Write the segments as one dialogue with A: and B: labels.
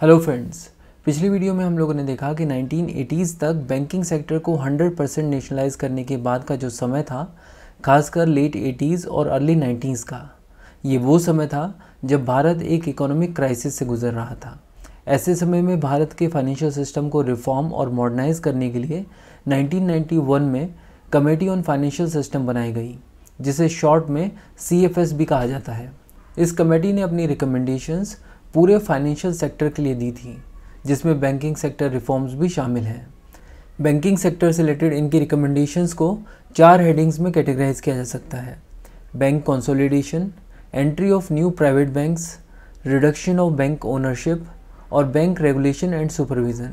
A: hello friends पिछली video में हम लोगों ने देखा कि 1980s तक बैंकिंग सेक्टर को 100 परसेंट नेशनलाइज करने के बाद का जो समय था खासकर लेट 80s और अर्ली 90s का ये वो समय था जब भारत एक इकोनॉमिक क्राइसिस से गुजर रहा था ऐसे समय में भारत के फाइनेंशियल सिस्टम को रिफॉर्म और मॉडर्नाइज करने के लिए 1991 में कमेटी ऑन फाइनेंशियल सिस्टम बनाई गई जिसे शॉर्ट में सी भी कहा जाता है इस कमेटी ने अपनी रिकमेंडेशंस पूरे फाइनेंशियल सेक्टर के लिए दी थी जिसमें बैंकिंग सेक्टर रिफॉर्म्स भी शामिल हैं बैंकिंग सेक्टर से रिलेटेड इनकी रिकमेंडेशंस को चार हेडिंग्स में कैटेगराइज किया जा सकता है bank consolidation entry of new private banks reduction of bank ownership और बैंक रेगुलेशन एंड सुपरविज़न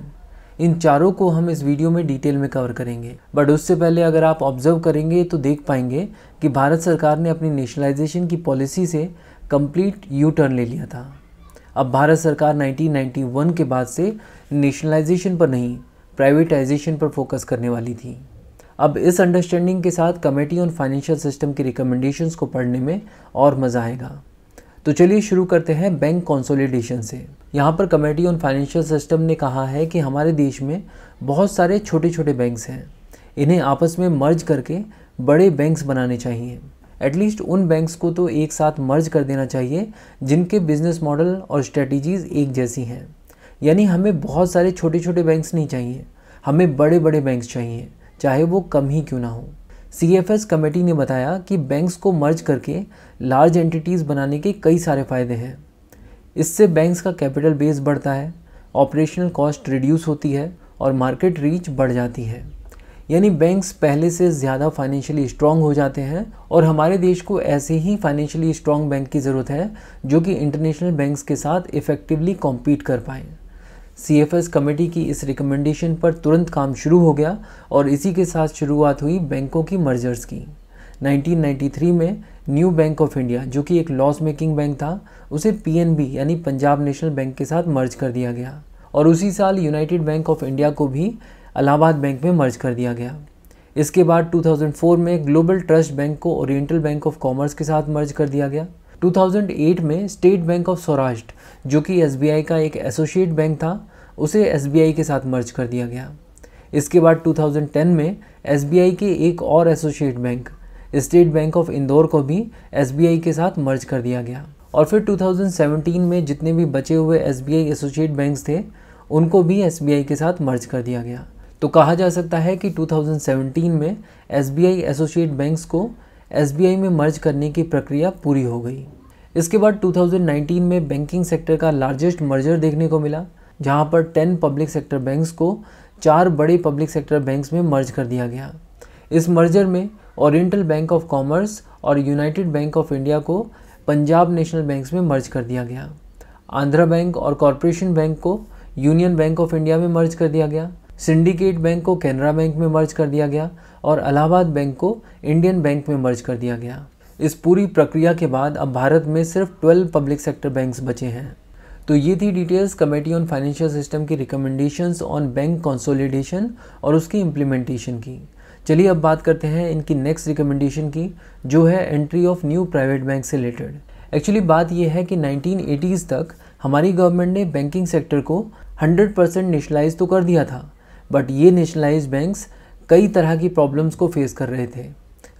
A: इन चारों को हम इस वीडियो में डिटेल में कवर करेंगे बट उससे पहले अगर आप ऑब्जर्व करेंगे तो देख पाएंगे कि भारत सरकार ने अपनी नेशनलाइजेशन की पॉलिसी से कंप्लीट यू टर्न ले लिया था अब भारत सरकार 1991 के बाद से नेशनलाइजेशन पर नहीं प्राइवेटाइजेशन पर फोकस करने वाली थी अब इस अंडरस्टैंडिंग के साथ कमेटी ऑन फाइनेंशियल सिस्टम की रिकमेंडेशंस को पढ़ने में और मज़ा आएगा तो चलिए शुरू करते हैं बैंक कंसोलिडेशन से यहाँ पर कमेटी ऑन फाइनेंशियल सिस्टम ने कहा है कि हमारे देश में बहुत सारे छोटे छोटे बैंक्स हैं इन्हें आपस में मर्ज करके बड़े बैंक्स बनाने चाहिए एटलीस्ट उन बैंक्स को तो एक साथ मर्ज कर देना चाहिए जिनके बिजनेस मॉडल और स्ट्रेटजीज़ एक जैसी हैं यानी हमें बहुत सारे छोटे छोटे बैंक्स नहीं चाहिए हमें बड़े बड़े बैंक्स चाहिए चाहे वो कम ही क्यों ना हो सी एफ एस कमेटी ने बताया कि बैंक्स को मर्ज करके लार्ज एंटिटीज़ बनाने के कई सारे फ़ायदे हैं इससे बैंक्स का कैपिटल बेस बढ़ता है ऑपरेशनल कॉस्ट रिड्यूस होती है और मार्केट रीच बढ़ जाती है यानी बैंक्स पहले से ज़्यादा फाइनेंशियली स्ट्रांग हो जाते हैं और हमारे देश को ऐसे ही फाइनेंशियली स्ट्रांग बैंक की ज़रूरत है जो कि इंटरनेशनल बैंक्स के साथ इफ़ेक्टिवली कॉम्पीट कर पाए सी एफ एस कमेटी की इस रिकमेंडेशन पर तुरंत काम शुरू हो गया और इसी के साथ शुरुआत हुई बैंकों की मर्जर्स की 1993 में न्यू बैंक ऑफ इंडिया जो कि एक लॉस मेकिंग बैंक था उसे पीएनबी यानी पंजाब नेशनल बैंक के साथ मर्ज कर दिया गया और उसी साल यूनाइटेड बैंक ऑफ इंडिया को भी अलाहाबाद बैंक में मर्ज कर दिया गया इसके बाद 2004 में ग्लोबल ट्रस्ट बैंक को ओरिएंटल बैंक ऑफ कॉमर्स के साथ मर्ज कर दिया गया 2008 में स्टेट बैंक ऑफ सौराष्ट्र जो कि एस का एक एसोसिएट बैंक था उसे एस के साथ मर्ज कर दिया गया इसके बाद 2010 में एस के एक और associate bank state bank of Indore को भी एस के साथ मर्ज कर दिया गया और फिर 2017 में जितने भी बचे हुए एस एसोसिएट बैंक्स थे उनको भी एस के साथ मर्ज कर दिया गया तो कहा जा सकता है कि 2017 में S B I associate banks को एस में मर्ज करने की प्रक्रिया पूरी हो गई इसके बाद 2019 में बैंकिंग सेक्टर का लार्जेस्ट मर्जर देखने को मिला जहां पर 10 पब्लिक सेक्टर बैंक्स को चार बड़े पब्लिक सेक्टर बैंक्स में मर्ज कर दिया गया इस मर्जर में ओरिएंटल बैंक ऑफ कॉमर्स और यूनाइटेड बैंक ऑफ इंडिया को पंजाब नेशनल बैंक्स में मर्ज कर दिया गया आंध्रा बैंक और कॉरपोरेशन बैंक को यूनियन बैंक ऑफ इंडिया में मर्ज कर दिया गया सिंडिकेट बैंक को कैनरा बैंक में मर्ज कर दिया गया और अलाहाबाद बैंक को इंडियन बैंक में मर्ज कर दिया गया इस पूरी प्रक्रिया के बाद अब भारत में सिर्फ 12 पब्लिक सेक्टर बैंक्स बचे हैं तो ये थी details committee on financial system की रिकमेंडेशंस ऑन बैंक कंसोलिडेशन और उसकी इम्प्लीमेंटेशन की चलिए अब बात करते हैं इनकी नेक्स्ट रिकमेंडेशन की जो है entry of new private bank से रिलेटेड एक्चुअली बात यह है कि 1980s तक हमारी गवर्नमेंट ने बैंकिंग सेक्टर को 100 परसेंट नेशनलाइज तो कर दिया था बट ये नेशनलाइज बैंक्स कई तरह की प्रॉब्लम्स को फेस कर रहे थे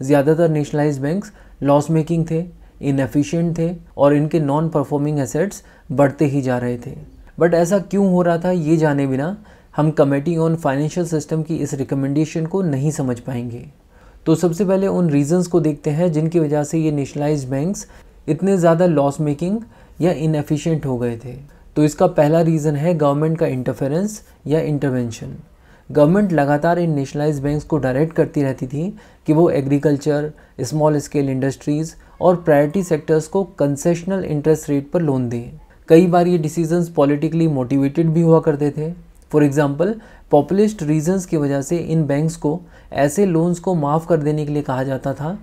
A: ज़्यादातर नेशनलाइज बैंक्स लॉस मेकिंग थे इनएफिशिएंट थे और इनके नॉन परफॉर्मिंग एसेट्स बढ़ते ही जा रहे थे बट ऐसा क्यों हो रहा था ये जाने बिना हम कमेटी ऑन फाइनेंशियल सिस्टम की इस रिकमेंडेशन को नहीं समझ पाएंगे तो सबसे पहले उन रीजंस को देखते हैं जिनकी वजह से ये नेशनलाइज बैंक्स इतने ज़्यादा लॉस मेकिंग या इनएफिशिएंट हो गए थे तो इसका पहला रीज़न है गवर्नमेंट का इंटरफेरेंस या इंटरवेंशन गवर्नमेंट लगातार इन नेशनलाइज बैंक्स को डायरेक्ट करती रहती थी कि वो एग्रीकल्चर स्मॉल स्केल इंडस्ट्रीज़ और प्रायोरिटी सेक्टर्स को कंसेशनल इंटरेस्ट रेट पर लोन दें कई बार ये डिसीजंस पॉलिटिकली मोटिवेटेड भी हुआ करते थे फॉर एग्ज़ाम्पल पॉपुलिस्ट रीजंस की वजह से इन बैंक्स को ऐसे लोन्स को माफ़ कर देने के लिए कहा जाता था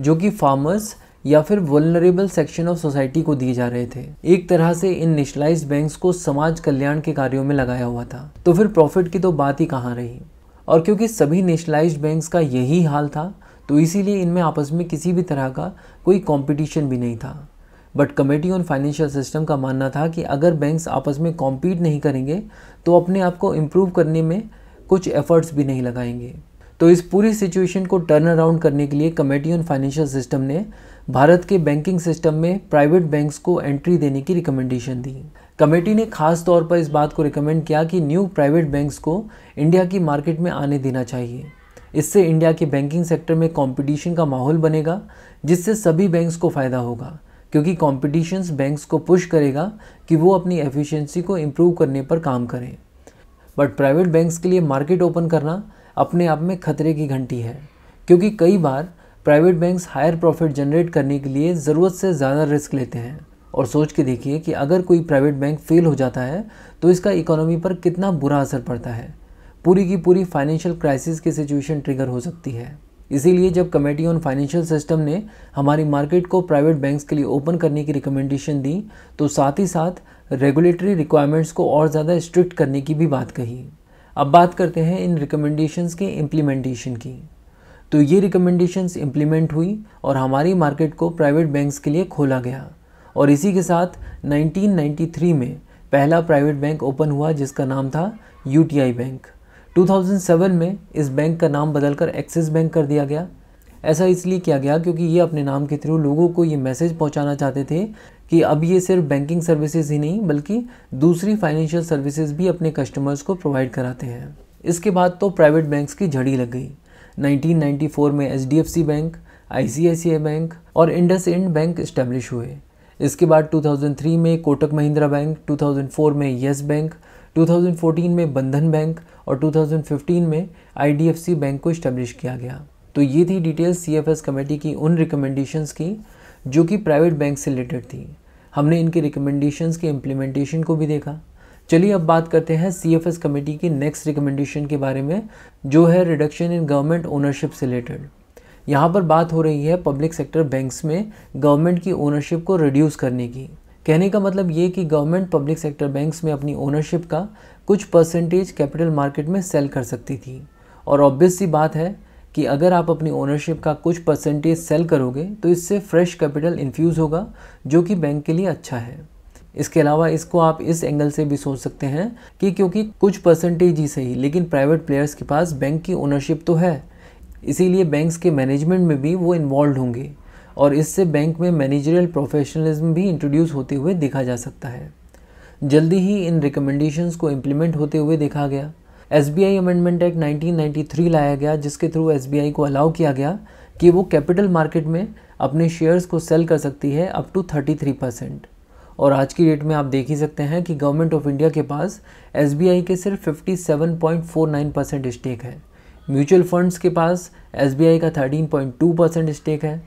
A: जो कि फार्मर्स या फिर वनरेबल सेक्शन ऑफ सोसाइटी को दिए जा रहे थे एक तरह से इन नेशनलाइज बैंक्स को समाज कल्याण के कार्यों में लगाया हुआ था तो फिर प्रॉफिट की तो बात ही कहाँ रही और क्योंकि सभी नेशनलाइज बैंक्स का यही हाल था तो इसीलिए इनमें आपस में किसी भी तरह का कोई कंपटीशन भी नहीं था but committee on financial system का मानना था कि अगर बैंक्स आपस में कॉम्पीट नहीं करेंगे तो अपने आप को इम्प्रूव करने में कुछ एफर्ट्स भी नहीं लगाएंगे तो इस पूरी सिचुएशन को टर्न अराउंड करने के लिए कमेटी ऑन फाइनेंशियल सिस्टम ने भारत के बैंकिंग सिस्टम में प्राइवेट बैंक्स को एंट्री देने की रिकमेंडेशन दी कमेटी ने खास तौर पर इस बात को रिकमेंड किया कि न्यू प्राइवेट बैंक्स को इंडिया की मार्केट में आने देना चाहिए इससे इंडिया के बैंकिंग सेक्टर में कंपटीशन का माहौल बनेगा जिससे सभी बैंक्स को फ़ायदा होगा क्योंकि कॉम्पिटिशन्स बैंक्स को पुश करेगा कि वो अपनी एफिशिएंसी को इम्प्रूव करने पर काम करें बट प्राइवेट बैंक्स के लिए मार्केट ओपन करना अपने आप में खतरे की घंटी है क्योंकि कई बार private banks higher profit generate करने के लिए ज़रूरत से ज़्यादा रिस्क लेते हैं और सोच के देखिए कि अगर कोई प्राइवेट बैंक फेल हो जाता है तो इसका इकोनॉमी पर कितना बुरा असर पड़ता है पूरी की पूरी फाइनेंशियल क्राइसिस की सिचुएशन ट्रिगर हो सकती है इसीलिए जब कमेटी ऑन फाइनेंशियल सिस्टम ने हमारी मार्केट को प्राइवेट बैंक्स के लिए ओपन करने की रिकमेंडेशन दी तो साथ ही साथ रेगुलेटरी रिक्वायरमेंट्स को और ज़्यादा स्ट्रिक्ट करने की भी बात कही अब बात करते हैं इन रिकमेंडेशंस के इम्प्लीमेंटेशन की तो ये रिकमेंडेशंस इम्प्लीमेंट हुई और हमारी मार्केट को प्राइवेट बैंक्स के लिए खोला गया और इसी के साथ 1993 में पहला प्राइवेट बैंक ओपन हुआ जिसका नाम था यू बैंक 2007 में इस बैंक का नाम बदलकर एक्सिस बैंक कर दिया गया ऐसा इसलिए किया गया क्योंकि ये अपने नाम के थ्रू लोगों को ये मैसेज पहुंचाना चाहते थे कि अब ये सिर्फ बैंकिंग सर्विसेज ही नहीं बल्कि दूसरी फाइनेंशियल सर्विसेज भी अपने कस्टमर्स को प्रोवाइड कराते हैं इसके बाद तो प्राइवेट बैंक्स की झड़ी लग गई 1994 में एच बैंक आई बैंक और इंडस इंड बैंक इस्टेब्लिश हुए इसके बाद 2003 में कोटक महिंद्रा बैंक 2004 में येस बैंक 2014 में बंधन बैंक और 2015 में सी बैंक को इस्टेब्लिश किया गया तो ये थी डिटेल्स एस कमेटी की उन रिकमेंडेशंस की जो कि प्राइवेट बैंक से रिलेटेड थी हमने इनके रिकमेंडेशंस के इम्प्लीमेंटेशन को भी देखा चलिए अब बात करते हैं सी एफ एस कमेटी की नेक्स्ट रिकमेंडेशन के बारे में जो है रिडक्शन इन गवर्नमेंट ओनरशिप से रिलेटेड यहाँ पर बात हो रही है पब्लिक सेक्टर बैंक्स में गवर्नमेंट की ओनरशिप को रिड्यूस करने की कहने का मतलब ये कि गवर्नमेंट पब्लिक सेक्टर बैंक्स में अपनी ओनरशिप का कुछ परसेंटेज कैपिटल मार्केट में सेल कर सकती थी और ऑब्वियस सी बात है कि अगर आप अपनी ओनरशिप का कुछ परसेंटेज सेल करोगे तो इससे फ्रेश कैपिटल इन्फ्यूज़ होगा जो कि बैंक के लिए अच्छा है इसके अलावा इसको आप इस एंगल से भी सोच सकते हैं कि क्योंकि कुछ परसेंटेज ही सही लेकिन प्राइवेट प्लेयर्स के पास बैंक की ओनरशिप तो है इसीलिए बैंक्स के मैनेजमेंट में भी वो इन्वॉल्व होंगे और इससे बैंक में मैनेजरियल प्रोफेशनलिज्म भी इंट्रोड्यूस होते हुए देखा जा सकता है जल्दी ही इन रिकमेंडेशंस को इम्प्लीमेंट होते हुए देखा गया S B I amendment act 1993 लाया गया जिसके थ्रू एस बी आई को अलाउ किया गया कि वो कैपिटल मार्केट में अपने शेयर्स को सेल कर सकती है अप टू 33 परसेंट और आज की डेट में आप देख ही सकते हैं कि गवर्नमेंट ऑफ इंडिया के पास एस के सिर्फ 57.49 परसेंट स्टेक है म्यूचुअल फंड्स के पास एस का 13.2 परसेंट स्टेक है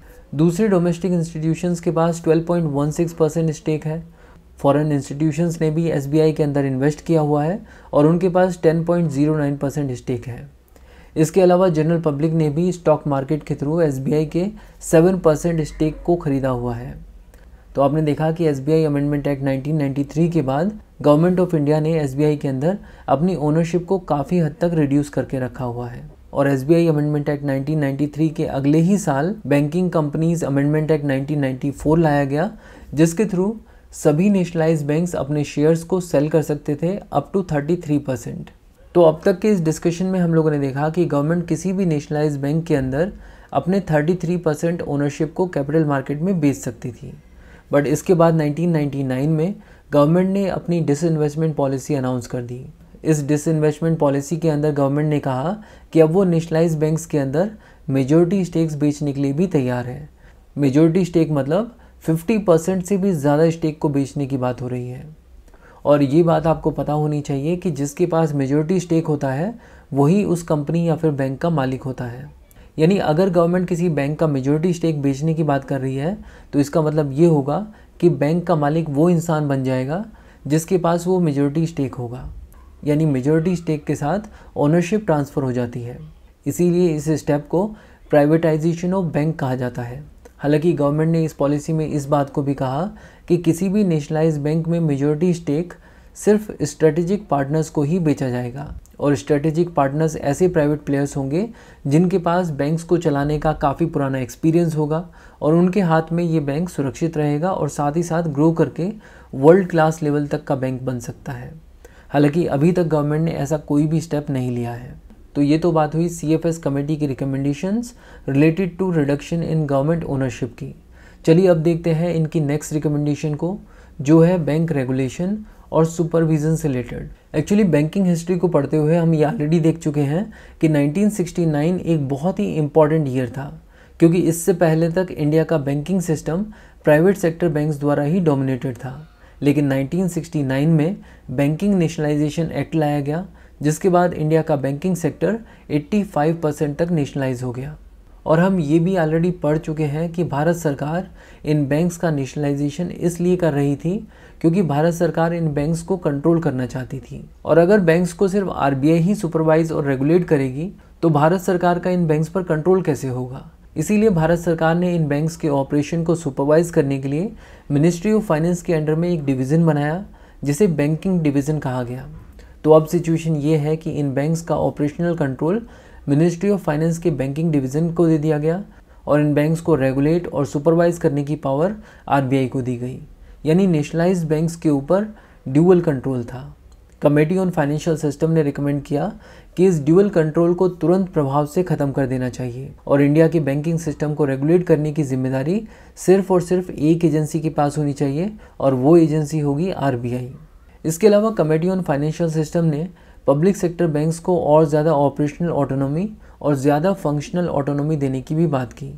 A: दूसरे डोमेस्टिक इंस्टीट्यूशंस के पास 12.16 परसेंट स्टेक है फॉरेन इंस्टीट्यूशंस ने भी एस के अंदर इन्वेस्ट किया हुआ है और उनके पास 10.09 परसेंट स्टेक है इसके अलावा जनरल पब्लिक ने भी स्टॉक मार्केट के थ्रू एस के 7 परसेंट स्टेक को खरीदा हुआ है तो आपने देखा कि एस अमेंडमेंट एक्ट 1993 के बाद गवर्नमेंट ऑफ इंडिया ने एस के अंदर अपनी ओनरशिप को काफ़ी हद तक रिड्यूस करके रखा हुआ है और एस बी अमेंडमेंट एक्ट 1993 के अगले ही साल बैंकिंग कंपनीज अमेंडमेंट एक्ट 1994 लाया गया जिसके थ्रू सभी नेशनलाइज बैंक्स अपने शेयर्स को सेल कर सकते थे अप टू 33 परसेंट तो अब तक के इस डिस्कशन में हम लोगों ने देखा कि गवर्नमेंट किसी भी नेशनलाइज बैंक के अंदर अपने 33 परसेंट ओनरशिप को कैपिटल मार्केट में बेच सकती थी बट इसके बाद 1999 में गवर्नमेंट ने अपनी डिसइन्वेस्टमेंट पॉलिसी अनाउंस कर दी इस डिसइन्वेस्टमेंट पॉलिसी के अंदर गवर्नमेंट ने कहा कि अब वो नेशनलाइज बैंक्स के अंदर मेजोरिटी स्टेक्स बेचने के लिए भी तैयार है मेजोरिटी स्टेक मतलब फिफ्टी परसेंट से भी ज़्यादा स्टेक को बेचने की बात हो रही है और ये बात आपको पता होनी चाहिए कि जिसके पास मेजोरिटी स्टेक होता है वही उस कंपनी या फिर बैंक का मालिक होता है यानी अगर गवर्नमेंट किसी बैंक का मेजोरिटी स्टेक बेचने की बात कर रही है तो इसका मतलब ये होगा कि बैंक का मालिक वो इंसान बन जाएगा जिसके पास वो मेजोरिटी स्टेक होगा यानी मेजोरिटी स्टेक के साथ ओनरशिप ट्रांसफ़र हो जाती है इसीलिए इस स्टेप को प्राइवेटाइजेशन ऑफ बैंक कहा जाता है हालांकि गवर्नमेंट ने इस पॉलिसी में इस बात को भी कहा कि किसी भी नेशनलाइज बैंक में मेजोरिटी स्टेक सिर्फ स्ट्रेटेजिक पार्टनर्स को ही बेचा जाएगा और स्ट्रेटेजिक पार्टनर्स ऐसे प्राइवेट प्लेयर्स होंगे जिनके पास बैंक्स को चलाने का काफ़ी पुराना एक्सपीरियंस होगा और उनके हाथ में ये बैंक सुरक्षित रहेगा और साथ ही साथ ग्रो करके वर्ल्ड क्लास लेवल तक का बैंक बन सकता है हालांकि अभी तक गवर्नमेंट ने ऐसा कोई भी स्टेप नहीं लिया है तो ये तो बात हुई सी एफ एस कमेटी की recommendations related to reduction in government ownership की चलिए अब देखते हैं इनकी नेक्स्ट रिकमेंडेशन को जो है बैंक रेगुलेशन और सुपरविजन से रिलेटेड एक्चुअली बैंकिंग हिस्ट्री को पढ़ते हुए हम ये ऑलरेडी देख चुके हैं कि 1969 एक बहुत ही इम्पॉर्टेंट ईयर था क्योंकि इससे पहले तक इंडिया का banking system private sector banks द्वारा ही डोमिनेटेड था लेकिन 1969 में बैंकिंग नेशनलाइजेशन एक्ट लाया गया जिसके बाद इंडिया का बैंकिंग सेक्टर 85 परसेंट तक नेशनलाइज हो गया और हम ये भी ऑलरेडी पढ़ चुके हैं कि भारत सरकार इन बैंक्स का नेशनलाइजेशन इसलिए कर रही थी क्योंकि भारत सरकार इन बैंक्स को कंट्रोल करना चाहती थी और अगर बैंक्स को सिर्फ आर ही सुपरवाइज और रेगुलेट करेगी तो भारत सरकार का इन बैंक्स पर कंट्रोल कैसे होगा इसीलिए भारत सरकार ने इन बैंक्स के ऑपरेशन को सुपरवाइज करने के लिए मिनिस्ट्री ऑफ फाइनेंस के अंडर में एक डिवीज़न बनाया जिसे बैंकिंग डिवीज़न कहा गया तो अब सिचुएशन ये है कि इन बैंक्स का operational control ministry of finance के बैंकिंग डिवीज़न को दे दिया गया और इन बैंक्स को रेगुलेट और सुपरवाइज करने की पावर आर को दी गई यानी नेशनलाइज बैंक्स के ऊपर ड्यूअल कंट्रोल था कमेटी ऑन फाइनेंशियल सिस्टम ने रिकमेंड किया कि इस ड्यूअल कंट्रोल को तुरंत प्रभाव से ख़त्म कर देना चाहिए और इंडिया के बैंकिंग सिस्टम को रेगुलेट करने की जिम्मेदारी सिर्फ और सिर्फ एक एजेंसी के पास होनी चाहिए और वो एजेंसी होगी आरबीआई इसके अलावा कमेटी ऑन फाइनेंशियल सिस्टम ने पब्लिक सेक्टर बैंक्स को और ज़्यादा ऑपरेशनल ऑटोनॉमी और ज़्यादा फंक्शनल ऑटोनॉमी देने की भी बात की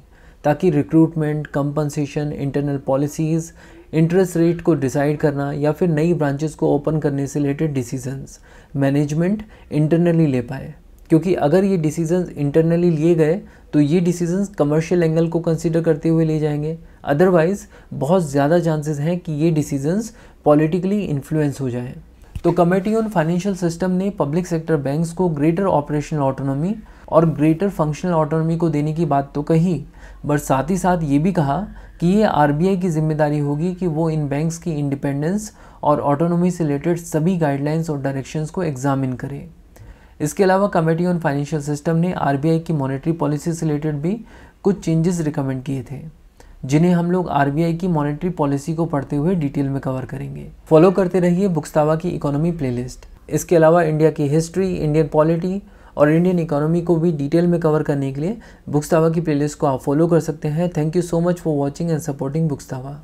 A: ताकि recruitment compensation internal policies interest rate को डिसाइड करना या फिर नई ब्रांचेस को ओपन करने से रिलेटेड डिसीजंस मैनेजमेंट इंटरनली ले पाए क्योंकि अगर ये डिसीजन इंटरनली लिए गए तो ये डिसीजन कमर्शियल एंगल को कंसिडर करते हुए लिए जाएंगे अदरवाइज़ बहुत ज़्यादा चांसेस हैं कि ये डिसीजंस पॉलिटिकली इन्फ्लुएंस हो जाएं तो कमेटी ऑन फाइनेंशियल सिस्टम ने पब्लिक सेक्टर बैंक्स को ग्रेटर ऑपरेशनल ऑटोनॉमी और ग्रेटर फंक्शनल ऑटोनॉमी को देने की बात तो कही बट साथ ही साथ ये भी कहा कि ये आर की जिम्मेदारी होगी कि वो इन बैंक्स की इंडिपेंडेंस और ऑटोनॉमी से रिलेटेड सभी गाइडलाइंस और डायरेक्शंस को एग्जामिन करें इसके अलावा कमेटी ऑन फाइनेंशियल सिस्टम ने आर की मॉनेटरी पॉलिसी से रिलेटेड भी कुछ चेंजेस रिकमेंड किए थे जिन्हें हम लोग आर की मॉनेटरी पॉलिसी को पढ़ते हुए डिटेल में कवर करेंगे फॉलो करते रहिए बुक्सतावा की इकोनॉमी प्लेलिस्ट इसके अलावा इंडिया की हिस्ट्री इंडियन पॉलिटी और इंडियन इकोनॉमी को भी डिटेल में कवर करने के लिए बुक्सतावा की प्लेलिस्ट को आप फॉलो कर सकते हैं thank you so much for watching and supporting बुक्सतावा